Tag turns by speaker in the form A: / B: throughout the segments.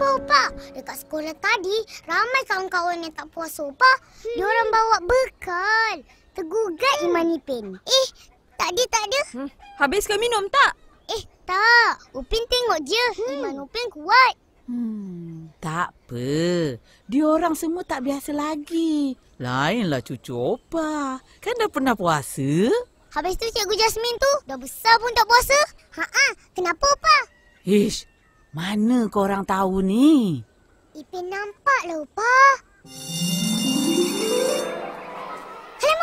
A: apa opa? Dekat sekolah tadi, ramai kawan-kawan yang tak puas opa. Hmm. Diorang bawa bekal. Tergugat hmm. Imani Pin. Eh, tak ada, tak ada. Hmm. Habis minum tak? Eh, tak. Upin tengok je. Hmm. Iman Upin kuat. Hmm, tak apa. Diorang semua tak biasa lagi. Lainlah cucu opa. Kan dah pernah puasa? Habis tu cikgu Jasmine tu dah besar pun tak puasa. Ha ah, kenapa opa? Ish, mana korang tahu ni? Ipin nampak lah, Upa. Hei,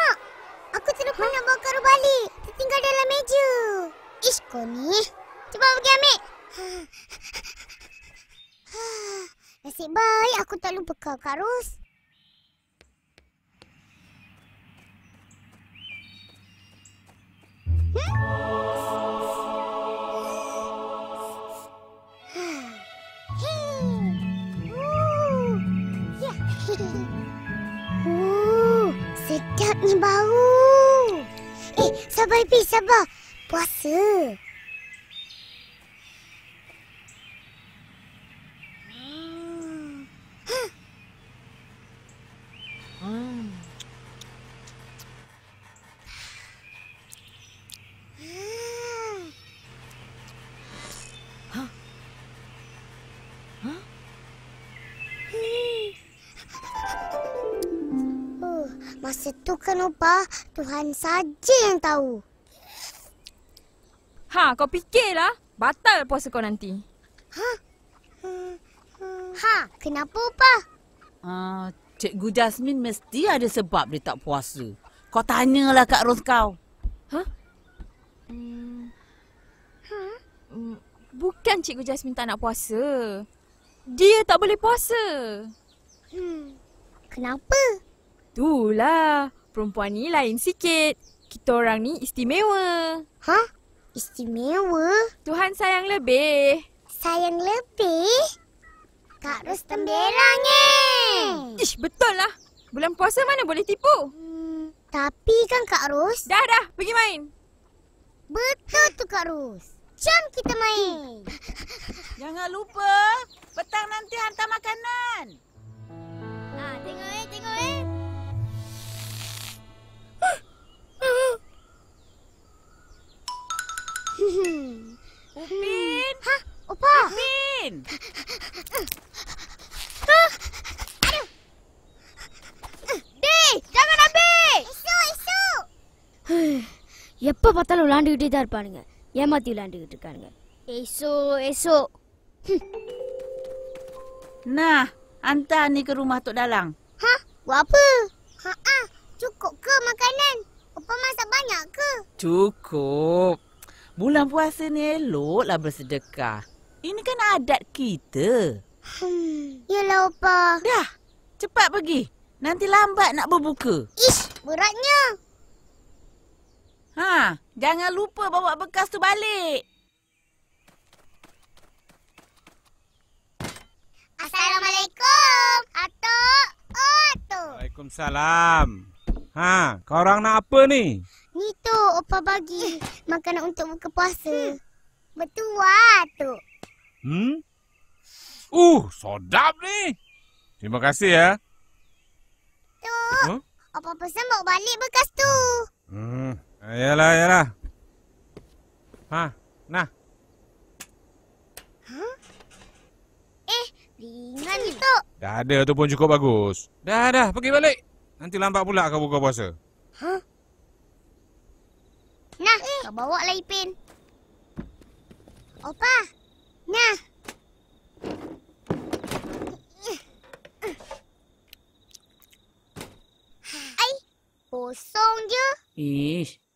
A: Aku terlupa nak bawa karu balik. Tertinggal dalam meja. Ish, kau ni. Cepat pergi ambil. Nasib baik aku tak lupa kau, Kak Ros. ni bau. Eh, sabar, Pi, sabar. Puasa. Masa tu kan upah, Tuhan saja yang tahu. Ha, kau fikirlah. Batal puasa kau nanti. Ha? Hmm, ha, kenapa upah? Ha, Cikgu Jasmine mesti ada sebab dia tak puasa. Kau tanyalah Kak Ros kau. Ha? Hmm. Ha? Bukan Cikgu Jasmine tak nak puasa. Dia tak boleh puasa. Hmm. Kenapa? Kenapa? Itulah. Perempuan ni lain sikit. Kita orang ni istimewa. Hah? Istimewa? Tuhan sayang lebih. Sayang lebih? Kak Ros tembelang ni. Ish, betul lah. Bulan puasa mana boleh tipu? Hmm, tapi kan Kak Ros. Dah, dah. Pergi main. Betul tu Kak Ros. Jom kita main. Jangan lupa. Petang nanti hantar makanan. Ha, tengok Upin! Ha? Upo! Upin! Ha, Aduh! Ha? Di! Jangan ambil! Isu! Isu! Apa patah lu landi gede dar paninga? Ya mati landi gede kanga. Isu! Isu! Nah, hantar ni ke rumah tu Dalang. Hah, Buat apa? Ha ah, cukup ke makanan? Apa masak banyak ke? Cukup. Bulan puasa ni eloklah bersedekah. Ini kan adat kita. Hmm, yelah, Opa. Dah, cepat pergi. Nanti lambat nak berbuka. Ish, beratnya. Ha, jangan lupa bawa bekas tu balik. Assalamualaikum. Atuk, Atuk. Waalaikumsalam. Ha, korang nak apa ni? tu opa bagi makanan untuk buka puasa. Hmm. Betul lah tu. Hmm? Uh, sedap ni. Terima kasih ya. Tu, huh? pesan bawa balik bekas tu. Hmm, ayalah, ah, ayalah. Ha, nah. Huh? Eh, ringan ni tu. Dah ada tu pun cukup bagus. Dah, dah, pergi balik. Nanti lambat pula kau buka puasa. Huh? Kau bawa lah Ipin. Opa, nah. Kosong je. Ish,